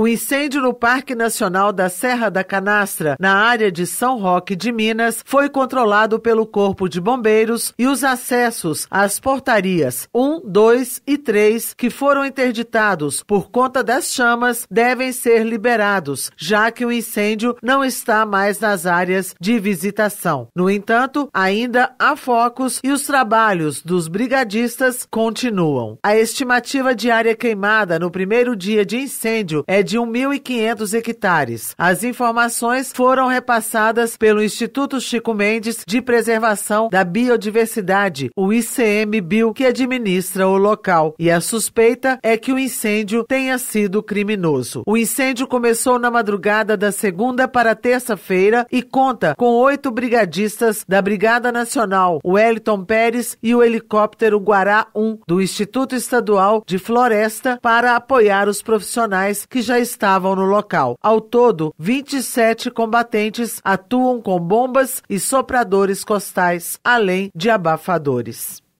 O incêndio no Parque Nacional da Serra da Canastra, na área de São Roque de Minas, foi controlado pelo Corpo de Bombeiros e os acessos às portarias 1, 2 e 3, que foram interditados por conta das chamas, devem ser liberados, já que o incêndio não está mais nas áreas de visitação. No entanto, ainda há focos e os trabalhos dos brigadistas continuam. A estimativa de área queimada no primeiro dia de incêndio é de de 1.500 hectares. As informações foram repassadas pelo Instituto Chico Mendes de Preservação da Biodiversidade, o ICMBio, que administra o local. E a suspeita é que o incêndio tenha sido criminoso. O incêndio começou na madrugada da segunda para terça-feira e conta com oito brigadistas da Brigada Nacional, o Wellington Pérez e o helicóptero Guará 1 do Instituto Estadual de Floresta para apoiar os profissionais que já estavam no local. Ao todo, 27 combatentes atuam com bombas e sopradores costais, além de abafadores.